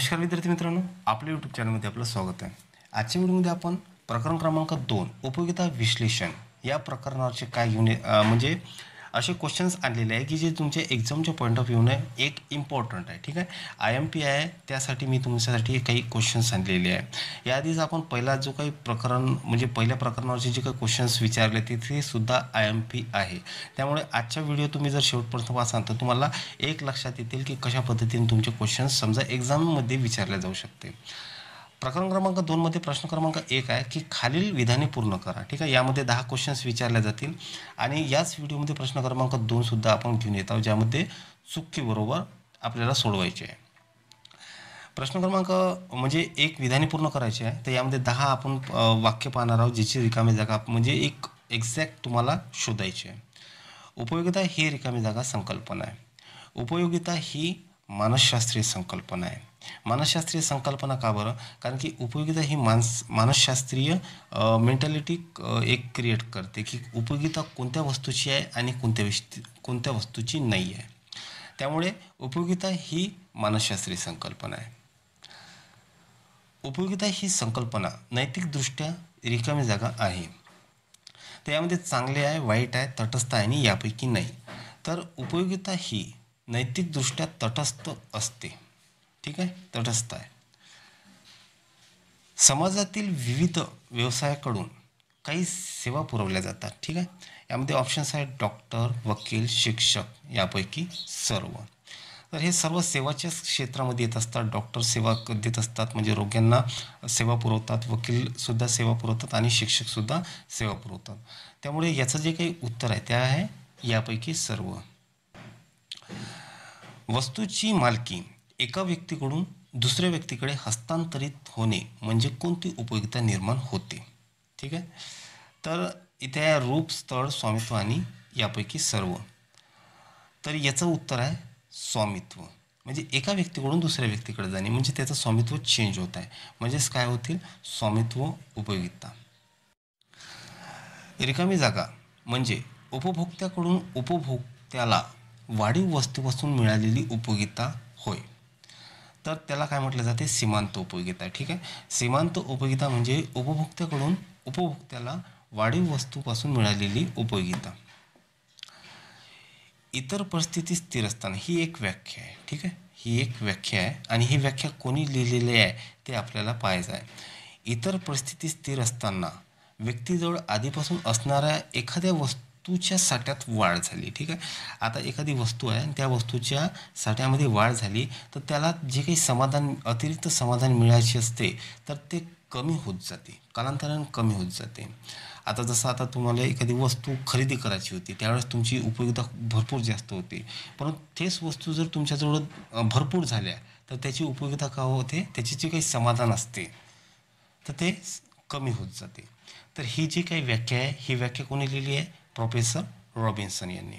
नमस्कार विद्यार्थी मित्रांनो आपल्या यूट्यूब चॅनलमध्ये आपलं स्वागत आहे आजच्या व्हिडिओमध्ये आपण प्रकरण क्रमांक दोन उपयोगिता विश्लेषण या प्रकरणाचे काय युनि म्हणजे असे क्वेश्चन्स आणलेले आहे की जे तुमचे एक्झामच्या पॉईंट ऑफ व्ह्यूने एक इम्पॉर्टंट आहे ठीक आहे आय एम पी आहे त्यासाठी मी तुमच्यासाठी काही क्वेश्चन्स आणलेले आहे याआधीच आपण पहिला जो काही प्रकरण म्हणजे पहिल्या प्रकरणावरचे जे काही क्वेश्चन्स विचारले ते सुद्धा आय एम पी आहे त्यामुळे आजच्या व्हिडिओ तुम्ही जर शेवटपर्यंत वाचाल तर तुम्हाला एक लक्षात येतील की कशा पद्धतीने तुमचे क्वेश्चन्स समजा एक्झाममध्ये विचारले जाऊ शकते प्रकरण क्रमांक दोनमध्ये प्रश्न क्रमांक एक आहे की खालील विधाने पूर्ण करा ठीक आहे यामध्ये दहा क्वेश्चन्स विचारले जातील आणि याच व्हिडिओमध्ये प्रश्न क्रमांक दोनसुद्धा आपण घेऊन येत आहोत ज्यामध्ये चुकीबरोबर आपल्याला सोडवायचे आहे प्रश्न क्रमांक म्हणजे एक विधाने पूर्ण करायचे आहे तर यामध्ये दहा आपण वाक्य पाहणार आहोत जिची रिकामी जागा म्हणजे एक एक्झॅक्ट तुम्हाला शोधायची आहे उपयोगिता ही रिकामी जागा संकल्पना आहे उपयोगिता ही मानसशास्त्रीय संकल्पना आहे मानसशास्त्रीय संकल्पना का बरं कारण की उपयोगिता ही मानस मानसशास्त्रीय मेंटॅलिटी एक क्रिएट करते की उपयोगिता कोणत्या वस्तूची आहे आणि कोणत्या कोणत्या वस्तूची नाही आहे त्यामुळे उपयोगिता ही मानसशास्त्रीय संकल्पना आहे उपयोगिता ही संकल्पना नैतिकदृष्ट्या रिकामी जागा आहे तर यामध्ये चांगले आहे वाईट आहे तटस्थ आहे आणि यापैकी नाही तर उपयोगिता ही नैतिकदृष्ट्या तटस्थ असते ठीक आहे तटस्थ आहे समाजातील विविध व्यवसायाकडून काही सेवा पुरवल्या जातात ठीक आहे यामध्ये ऑप्शन्स आहेत डॉक्टर वकील शिक्षक यापैकी सर्व तर हे सर्व सेवाच्याच क्षेत्रामध्ये येत असतात डॉक्टर सेवा देत असतात म्हणजे रोग्यांना सेवा पुरवतात वकीलसुद्धा सेवा पुरवतात आणि शिक्षकसुद्धा सेवा पुरवतात त्यामुळे याचं जे काही उत्तर आहे ते आहे यापैकी सर्व वस्तूची मालकी एका व्यक्तीकडून दुसऱ्या व्यक्तीकडे हस्तांतरित होणे म्हणजे कोणती उपयोगिता निर्माण होते ठीक आहे तर इथे आहे रूप स्थळ स्वामित्व आणि यापैकी सर्व तर याचं उत्तर आहे स्वामित्व म्हणजे एका व्यक्तीकडून दुसऱ्या व्यक्तीकडे जाणे म्हणजे त्याचं स्वामित्व चेंज होत आहे म्हणजेच काय होतील स्वामित्व उपयोगिता रिकामी जागा म्हणजे उपभोक्त्याकडून उपभोक्त्याला वाढीव वस्तूपासून मिळालेली उपयोगिता होय तर त्याला काय म्हटलं जाते सीमांत उपयोगिता ठीक आहे सीमांत उपयोगिता म्हणजे उपभोक्त्याकडून उपभोक्त्याला वाढीव वस्तूपासून मिळालेली उपयोगिता इतर परिस्थिती स्थिर असताना ही एक व्याख्या आहे ठीक आहे ही एक व्याख्या आहे आणि ही व्याख्या कोणी लिहिलेली आहे ते आपल्याला पाहायचं आहे इतर परिस्थिती स्थिर असताना व्यक्तीजवळ आधीपासून असणाऱ्या एखाद्या वस्तू वस्तूच्या साठ्यात वाढ झाली ठीक आहे आता एखादी वस्तू आहे आणि त्या वस्तूच्या साठ्यामध्ये वाढ झाली तर त्याला जे काही समाधान अतिरिक्त समाधान मिळायचे असते तर ते कमी होत जाते कालांतरानं कमी होत जाते आता जसं आता तुम्हाला एखादी वस्तू खरेदी करायची होती त्यावेळेस तुमची उपयोगिता भरपूर जास्त होती परंतु तेच वस्तू जर तुमच्याजवळ भरपूर झाल्या तर त्याची उपयोगिता का होते त्याची जे काही समाधान असते तर ते कमी होत जाते तर ही जी काही व्याख्या आहे ही व्याख्या कोणी लिहिली आहे प्रोफेसर रॉबिन्सन यांनी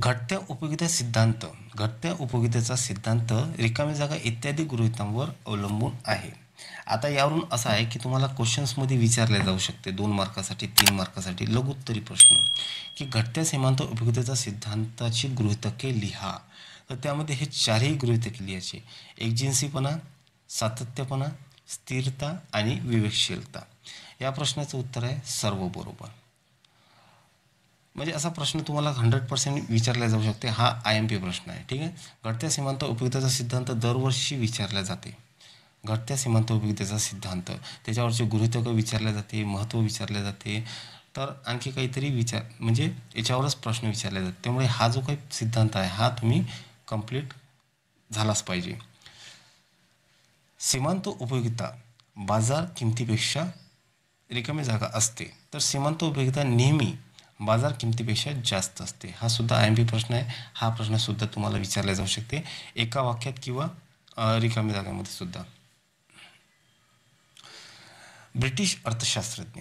घटत्या उपयोगिता सिद्धांत घटत्या उपयोगितेचा सिद्धांत रिकामी जागा इत्यादी गृहितांवर अवलंबून आहे आता यावरून असं आहे की तुम्हाला क्वेश्चन्समध्ये विचारले जाऊ शकते दोन मार्कासाठी तीन मार्कासाठी लघुत्तरी प्रश्न की घटत्या सीमांत उपयोगितेचा सिद्धांताची गृहितके लिहा तर त्यामध्ये हे चारही गृहितके लिहायचे एकजिन्सीपणा सातत्यपणा स्थिरता आणि विवेकशीलता या प्रश्नाचं उत्तर आहे सर्व बरोबर म्हणजे असा प्रश्न तुम्हाला हंड्रेड पर्सेंट विचारला जाऊ शकते हा आय एम पी प्रश्न आहे ठीक आहे घटत्या सीमांत उपयोगिताचा सिद्धांत दरवर्षी विचारला जाते घटत्या सीमांत उपयुक्ततेचा सिद्धांत त्याच्यावरचे गृहितक विचारले जाते महत्त्व विचारले जाते तर आणखी काहीतरी विचार म्हणजे याच्यावरच प्रश्न विचारले जातात त्यामुळे हा जो काही सिद्धांत आहे हा तुम्ही कंप्लीट झालाच पाहिजे सीमांत उपयोगिता बाजार किमतीपेक्षा रिकामी जागा असते तर सीमांत उपयोगिता नेहमी बाजार किमतीपेक्षा जास्त असते हा सुद्धा आय एम पी प्रश्न आहे हा प्रश्नसुद्धा तुम्हाला विचारला जाऊ शकते एका वाक्यात किंवा रिकामी जागामध्ये सुद्धा ब्रिटिश अर्थशास्त्रज्ञ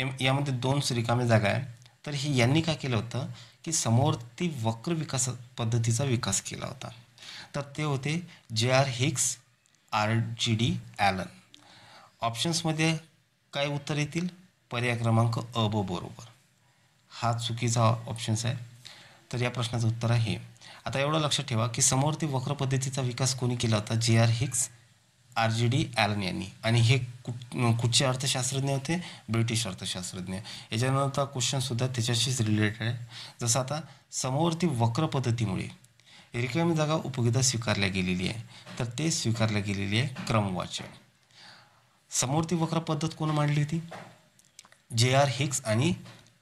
एम यामध्ये दोन रिकामी जागा आहे तर हे यांनी काय केलं होतं की समोर ती वक्र विकास पद्धतीचा विकास केला होता तर ते होते J R Hicks R G D Allen ऑप्शन्समध्ये काय उत्तर येतील पर्याय क्रमांक अ ब बरोबर हा चुकीचा ऑप्शन्स आहे तर या प्रश्नाचं उत्तर आहे आता एवढं लक्षात ठेवा की समोरती वक्र पद्धतीचा विकास कोणी केला होता J R Hicks R G D Allen यांनी आणि हे कुठ कुठचे अर्थशास्त्रज्ञ होते ब्रिटिश अर्थशास्त्रज्ञ याच्यानंतर क्वेश्चनसुद्धा त्याच्याशीच रिलेटेड आहे जसं आता समोरती वक्र पद्धतीमुळे रिकामी जागा उपयोगिता स्वीकारल्या गेलेली आहे तर ते स्वीकारल्या गेलेली आहे क्रमवाचक समोर ती वक्र पद्धत कोण मांडली होती जे आर हिक्स आणि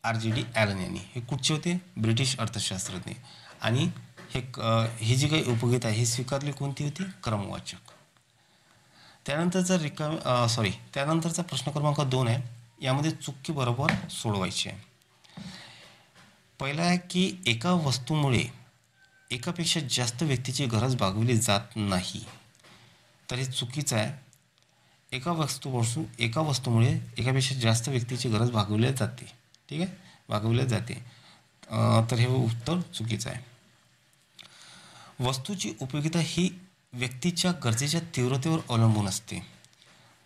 आर जे डी ॲलन यांनी हे कुठचे होते ब्रिटिश अर्थशास्त्रज्ञ आणि हे ही जी काही उपगीत आहे ही स्वीकारली कोणती होती क्रमवाचक त्यानंतरचा रिकाम सॉरी त्यानंतरचा प्रश्न क्रमांक दोन आहे यामध्ये चुकी बरोबर सोडवायची आहे पहिला आहे की एका वस्तूमुळे एकापेक्षा जास्त व्यक्तीची गरज भागवली जात नाही तर हे चुकीचं आहे एका वस्तूपासून एका वस्तूमुळे एकापेक्षा जास्त व्यक्तीची गरज भागवली जाते ठीक आहे भागवली जाते तर हे उत्तर चुकीचं आहे वस्तूची उपयोगिता ही व्यक्तीच्या गरजेच्या तीव्रतेवर अवलंबून असते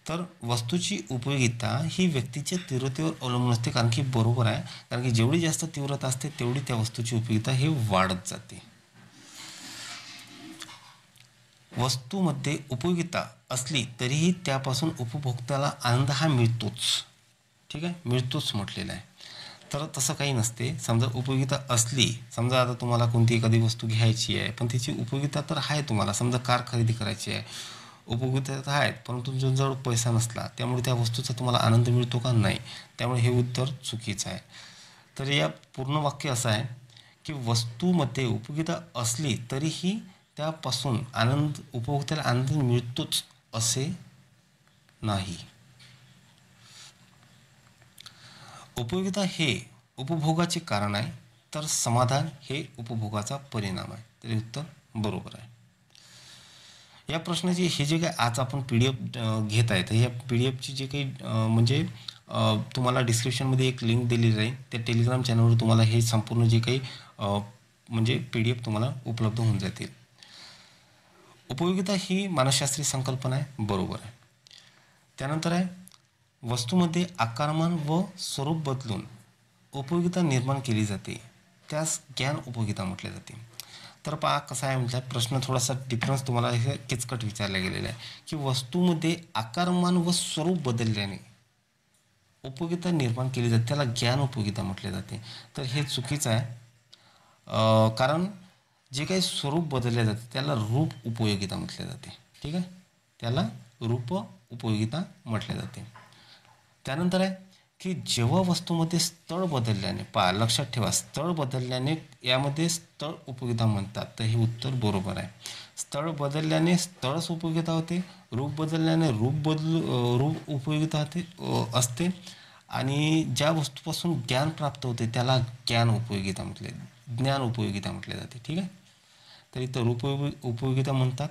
तर वस्तूची उपयोगिता ही व्यक्तीच्या तीव्रतेवर अवलंबून असते कारण की बरोबर आहे कारण की जेवढी जास्त तीव्रता असते तेवढी त्या वस्तूची उपयोगिता ही वाढत जाते वस्तूमध्ये उपयोगिता असली तरीही त्यापासून उपभोक्त्याला आनंद हा मिळतोच ठीक आहे मिळतोच म्हटलेला आहे तर तसं काही नसते समजा उपयोगिता असली समजा आता तुम्हाला कोणती एखादी वस्तू घ्यायची आहे पण तिची उपयोगिता तर आहे तुम्हाला समजा कार खरेदी करायची आहे उपयोगिता तर आहेत परंतु तुमच्याजवळ पैसा नसला त्यामुळे त्या वस्तूचा तुम्हाला आनंद मिळतो का नाही त्यामुळे हे उत्तर चुकीचं आहे तर या पूर्ण वाक्य असं आहे की वस्तूमध्ये उपयोगिता असली तरीही त्यापासून आनंद उपभोगताला आनंद मिळतोच असे नाही उपयोगिता हे उपभोगाचे कारण आहे तर समाधान हे उपभोगाचा परिणाम आहे तरी उत्तर बरोबर आहे या प्रश्नाचे हे जे काही आज आपण पी डी एफ घेत तर या पी डी एफची जे काही म्हणजे तुम्हाला डिस्क्रिप्शनमध्ये एक लिंक दिली जाईल त्या टेलिग्राम चॅनलवर तुम्हाला हे संपूर्ण जे काही म्हणजे पी डी एफ तुम्हाला उपलब्ध होऊन जातील उपयोगिता ही मानसशास्त्रीय संकल्पना आहे बरोबर आहे त्यानंतर आहे वस्तूमध्ये आकारमान व स्वरूप बदलून उपयोगिता निर्माण केली जाते त्यास ज्ञान उपयोगिता म्हटली जाते तर पहा कसा आहे म्हणजे प्रश्न थोडासा डिफरन्स तुम्हाला हे किचकट विचारला गेलेला आहे की वस्तूमध्ये आकारमान व स्वरूप बदलल्याने उपयोगिता निर्माण केली जाते त्याला ज्ञान उपयोगिता म्हटले जाते तर हे चुकीचं आहे कारण जे काही स्वरूप बदलले जाते त्याला रूप उपयोगिता म्हटले जाते ठीक आहे त्याला रूप उपयोगिता म्हटले जाते त्यानंतर आहे की जेव्हा वस्तूमध्ये स्थळ बदलल्याने पा लक्षात ठेवा स्थळ बदलल्याने यामध्ये स्थळ उपयोगिता म्हणतात तर हे उत्तर बरोबर आहे स्थळ बदलल्याने स्थळच उपयोगिता होते रूप बदलल्याने रूप बदलू रूप उपयोगिता होते असते आणि ज्या वस्तूपासून ज्ञान प्राप्त होते त्याला ज्ञान उपयोगिता म्हटले ज्ञान उपयोगिता म्हटले जाते ठीक आहे तर इतर उपयोगी उपयोगिता म्हणतात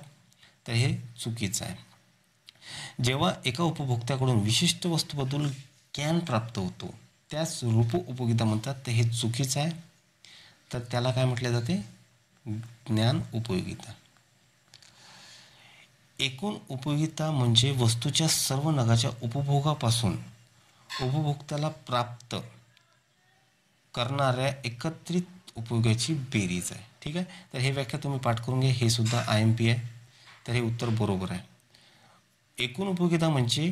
तर हे चुकीचं आहे जेव्हा एका उपभोक्त्याकडून विशिष्ट वस्तूबद्दल ज्ञान प्राप्त होतो त्याच रूप उपयोगिता म्हणतात तर हे चुकीचं आहे तर त्याला काय म्हटले जाते ज्ञान उपयोगिता एकूण उपयोगिता म्हणजे वस्तूच्या सर्व नगाच्या उपभोगापासून उपभोक्त्याला प्राप्त करणाऱ्या एकत्रित उपयोगाची बेरीज आहे ठीक आहे तर हे व्याख्या तुम्ही पाठ करून घ्या हे सुद्धा आय एम पी आहे तर हे उत्तर बरोबर आहे एकूण उपयोगिता म्हणजे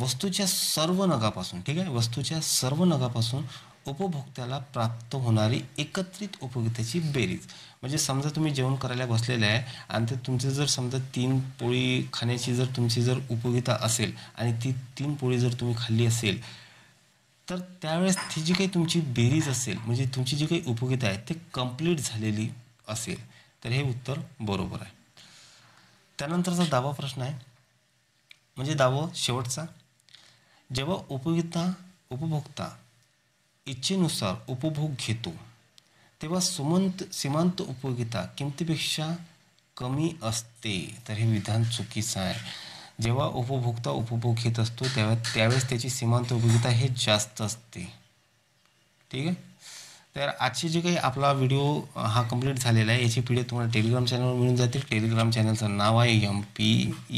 वस्तूच्या सर्व नगापासून ठीक आहे वस्तूच्या सर्व नगापासून उपभोक्त्याला प्राप्त होणारी एकत्रित उपभोक्त्याची बेरीज म्हणजे समजा तुम्ही जेवण करायला बसलेले आहे आणि ते तुमचे जर समजा तीन पोळी खाण्याची जर तुमची जर उपयोगिता असेल आणि ती तीन पोळी जर तुम्ही खाल्ली असेल तर त्यावेळेस ती जी काही तुमची बेरीज असेल म्हणजे तुमची जी काही उपयोगिता आहे ते कम्प्लीट झालेली असेल तर हे उत्तर बरोबर आहे त्यानंतरचा दावा प्रश्न आहे म्हणजे दावा शेवटचा जेव्हा उपयोगिता उपभोक्ता इच्छेनुसार उपभोग घेतो तेव्हा सुमंत सीमांत उपयोगिता किमतीपेक्षा कमी असते तर हे विधान चुकीचं आहे जेव्हा उपभोक्ता उपभोग घेत असतो तेव्हा त्यावेळेस त्याची सीमांत उपयोगिता हे जास्त असते ठीक आहे तर आजची जे काही आपला व्हिडिओ हा कंप्लीट झालेला आहे याची पी तुम्हाला टेलिग्राम चॅनलवर मिळून जातील टेलिग्राम चॅनलचं नाव आहे एम पी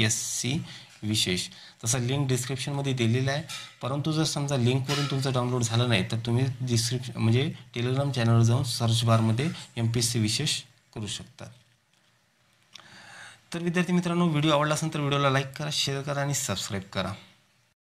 एस सी विशेष तसा लिंक डिस्क्रिप्शनमध्ये दिलेला आहे परंतु जर समजा लिंकवरून तुमचं डाउनलोड झालं नाही तर तुम्ही डिस्क्रिप्शन म्हणजे टेलिग्राम चॅनलवर जाऊन सर्च बारमध्ये एम पी एस सी विशेष करू शकता तर विद्यार्थी मित्रांनो व्हिडिओ आवडला असेल तर व्हिडिओला लाईक करा शेअर करा आणि सबस्क्राईब करा